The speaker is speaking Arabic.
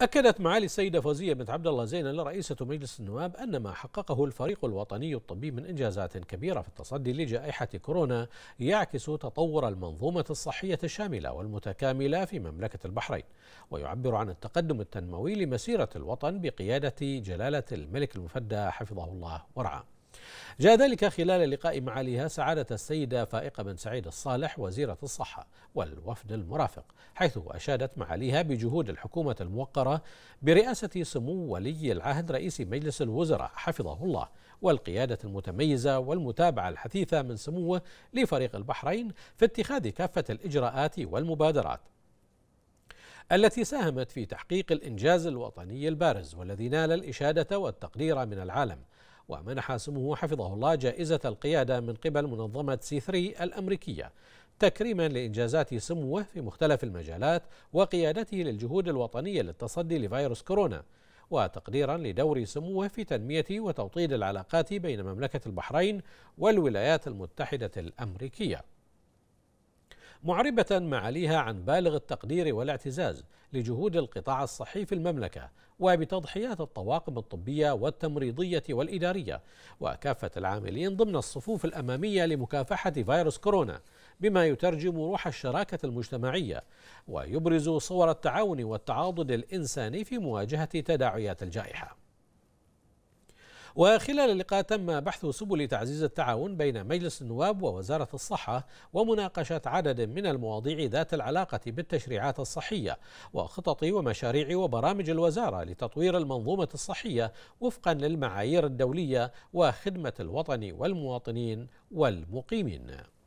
أكدت معالي السيدة فوزية بنت عبد الله زين رئيسة مجلس النواب أن ما حققه الفريق الوطني الطبي من إنجازات كبيرة في التصدي لجائحة كورونا يعكس تطور المنظومة الصحية الشاملة والمتكاملة في مملكة البحرين ويعبر عن التقدم التنموي لمسيرة الوطن بقيادة جلالة الملك المفدى حفظه الله ورعاه جاء ذلك خلال لقاء معاليها سعادة السيدة فائقة بن سعيد الصالح وزيرة الصحة والوفد المرافق حيث أشادت معاليها بجهود الحكومة الموقرة برئاسة سمو ولي العهد رئيس مجلس الوزراء حفظه الله والقيادة المتميزة والمتابعة الحثيثة من سموه لفريق البحرين في اتخاذ كافة الإجراءات والمبادرات التي ساهمت في تحقيق الإنجاز الوطني البارز والذي نال الإشادة والتقدير من العالم ومنح سموه حفظه الله جائزة القيادة من قبل منظمة سي 3 الأمريكية تكريما لإنجازات سموه في مختلف المجالات وقيادته للجهود الوطنية للتصدي لفيروس كورونا وتقديرا لدور سموه في تنمية وتوطيد العلاقات بين مملكة البحرين والولايات المتحدة الأمريكية معربة معاليها عن بالغ التقدير والاعتزاز لجهود القطاع الصحي في المملكة وبتضحيات الطواقم الطبية والتمريضية والإدارية وكافة العاملين ضمن الصفوف الأمامية لمكافحة فيروس كورونا بما يترجم روح الشراكة المجتمعية ويبرز صور التعاون والتعاضد الإنساني في مواجهة تداعيات الجائحة وخلال اللقاء تم بحث سبل تعزيز التعاون بين مجلس النواب ووزارة الصحة ومناقشة عدد من المواضيع ذات العلاقة بالتشريعات الصحية وخطط ومشاريع وبرامج الوزارة لتطوير المنظومة الصحية وفقا للمعايير الدولية وخدمة الوطن والمواطنين والمقيمين